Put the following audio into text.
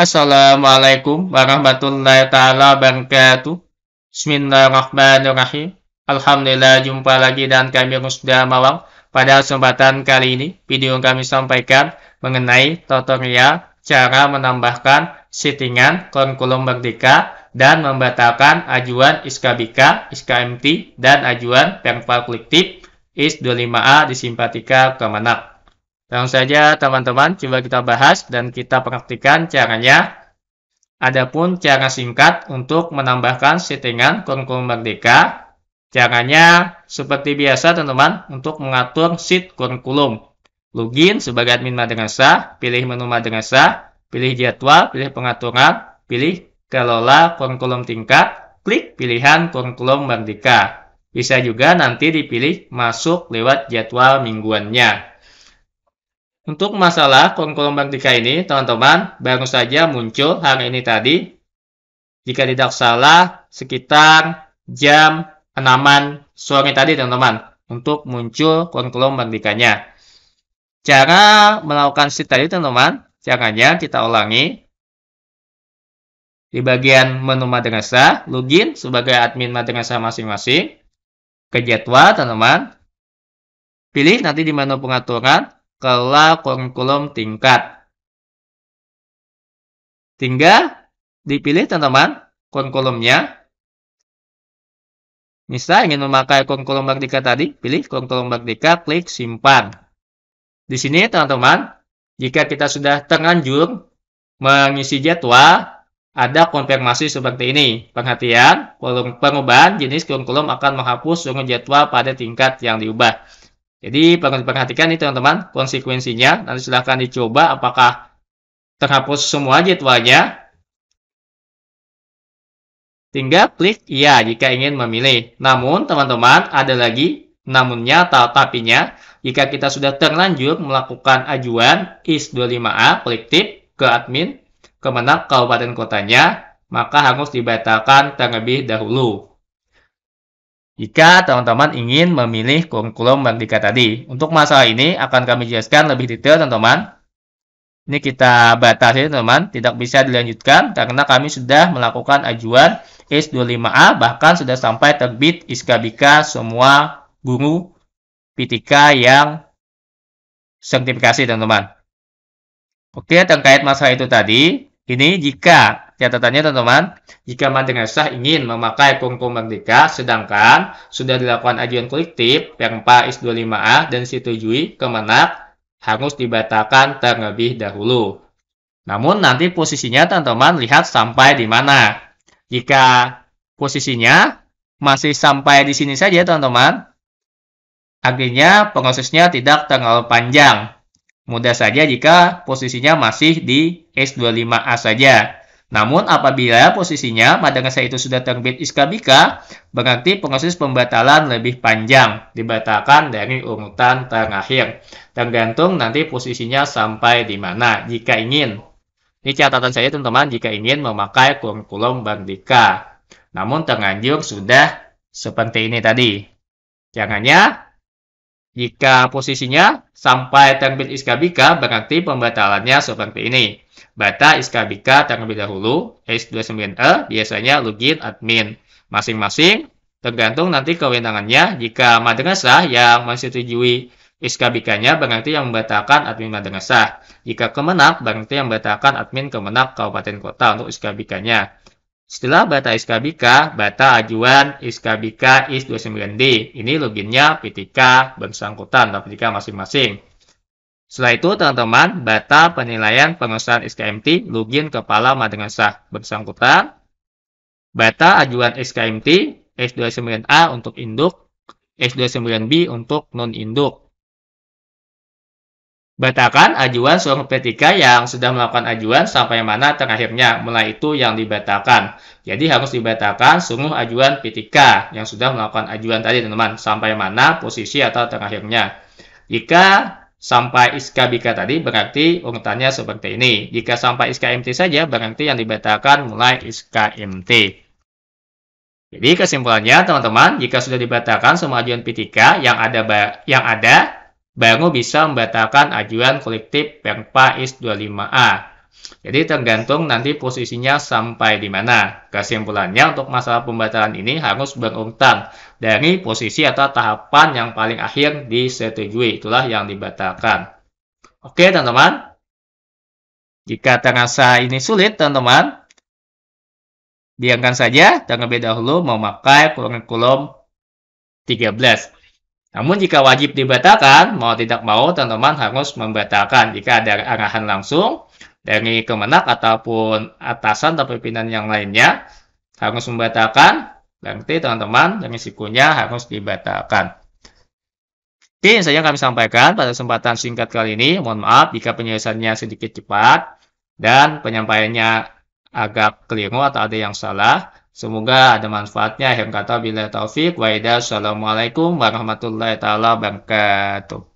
Assalamualaikum warahmatullahi taala wabarakatuh. Bismillahirrahmanirrahim. Alhamdulillah jumpa lagi dan kami Rusda Mawang. Pada kesempatan kali ini, video yang kami sampaikan mengenai tutorial cara menambahkan settingan kurikulum merdeka dan membatalkan ajuan SKBK, ISKMT, dan ajuan perpal kolektif IS 25A di Simpatika Kemenak. Langsung saja teman-teman, coba kita bahas dan kita praktikan caranya. Adapun cara singkat untuk menambahkan settingan kurikulum merdeka. Caranya seperti biasa teman-teman untuk mengatur sheet kurikulum. Login sebagai admin madrasah, pilih menu madrasah, pilih jadwal, pilih pengaturan, pilih kelola kurikulum tingkat, klik pilihan kurikulum merdeka. Bisa juga nanti dipilih masuk lewat jadwal mingguannya. Untuk masalah konkurumbantika ini, teman-teman, baru saja muncul hari ini tadi. Jika tidak salah, sekitar jam 6 sore tadi, teman-teman, untuk muncul nya. Cara melakukan sit tadi, teman-teman, caranya kita ulangi. Di bagian menu madrasah, login sebagai admin madrasah masing-masing. Ke jadwal, teman-teman. Pilih nanti di menu pengaturan, kela kurikulum tingkat. Tinggal dipilih teman-teman kurikulumnya. Misal ingin memakai kurikulum Merdeka tadi, pilih kurikulum Merdeka, klik simpan. Di sini teman-teman, jika kita sudah terlanjur mengisi jadwal, ada konfirmasi seperti ini. Perhatian, pengubahan jenis kurikulum akan menghapus semua jadwal pada tingkat yang diubah. Jadi perlu diperhatikan teman-teman konsekuensinya. Nanti silahkan dicoba apakah terhapus semua jadwalnya. Tinggal klik iya jika ingin memilih. Namun teman-teman ada lagi namunnya atau tapinya. Jika kita sudah terlanjur melakukan ajuan IS25A klik tip ke admin kemenang kabupaten kotanya, maka harus dibatalkan terlebih dahulu jika teman-teman ingin memilih kurikulum Merdeka tadi. Untuk masalah ini akan kami jelaskan lebih detail teman-teman. Ini kita batasi teman-teman, tidak bisa dilanjutkan karena kami sudah melakukan ajuan S25A bahkan sudah sampai terbit iskabika semua guru PTK yang sertifikasi teman-teman. Oke, terkait masalah itu tadi, ini jika Catatannya teman-teman, jika madrasah ingin memakai kurikulum merdeka, sedangkan sudah dilakukan ajuan kolektif yang 4 IS25A dan disetujui Kemenak, harus dibatalkan terlebih dahulu. Namun nanti posisinya teman-teman lihat sampai di mana. Jika posisinya masih sampai di sini saja teman-teman, akhirnya prosesnya tidak terlalu panjang. Mudah saja jika posisinya masih di S25A saja. Namun apabila posisinya masa itu sudah terbit iskabika, berarti proses pembatalan lebih panjang, dibatalkan dari urutan terakhir. Tergantung nanti posisinya sampai di mana, jika ingin. Ini catatan saya teman-teman, jika ingin memakai kurikulum bandika. Namun terlanjur sudah seperti ini tadi. Jangannya jika posisinya sampai terbit iskabika, berarti pembatalannya seperti ini. Bata Iskabika terlebih dahulu, S29E e, biasanya login admin masing-masing tergantung nanti kewenangannya. Jika madrasah yang menyetujui Iskabikanya berarti yang membatalkan admin madrasah. Jika kemenak berarti yang membatalkan admin kemenak kabupaten kota untuk Iskabikanya. Setelah bata iskabika, bata ajuan iskabika IS29D. Ini loginnya PTK bersangkutan dan PTK masing-masing. Setelah itu, teman-teman, batal penilaian pengesahan SKMT login kepala madrasah bersangkutan, Batal ajuan SKMT S29A untuk induk, S29B untuk non-induk. Batalkan ajuan seorang P3 yang sudah melakukan ajuan sampai mana terakhirnya, mulai itu yang dibatalkan. Jadi harus dibatalkan seluruh ajuan P3 yang sudah melakukan ajuan tadi teman-teman, sampai mana posisi atau terakhirnya. Jika sampai SKBK tadi berarti urutannya seperti ini. Jika sampai SKMT saja berarti yang dibatalkan mulai SKMT. Jadi kesimpulannya teman-teman, jika sudah dibatalkan semua ajuan P3 yang ada yang ada baru bisa membatalkan ajuan kolektif Perpa IS 25A. Jadi tergantung nanti posisinya sampai di mana. Kesimpulannya untuk masalah pembatalan ini harus berurutan dari posisi atau tahapan yang paling akhir disetujui. Itulah yang dibatalkan. Oke teman-teman. Jika terasa ini sulit teman-teman, biarkan saja terlebih dahulu memakai kurikulum 13. Namun jika wajib dibatalkan, mau tidak mau teman-teman harus membatalkan jika ada arahan langsung dari kemenak ataupun atasan atau pimpinan yang lainnya harus membatalkan. Berarti teman-teman risikonya harus dibatalkan. Oke, yang saya kami sampaikan pada kesempatan singkat kali ini. Mohon maaf jika penyelesaiannya sedikit cepat dan penyampaiannya agak keliru atau ada yang salah. Semoga ada manfaatnya. Yang kata bila taufik. Waidah. Assalamualaikum warahmatullahi taala wabarakatuh.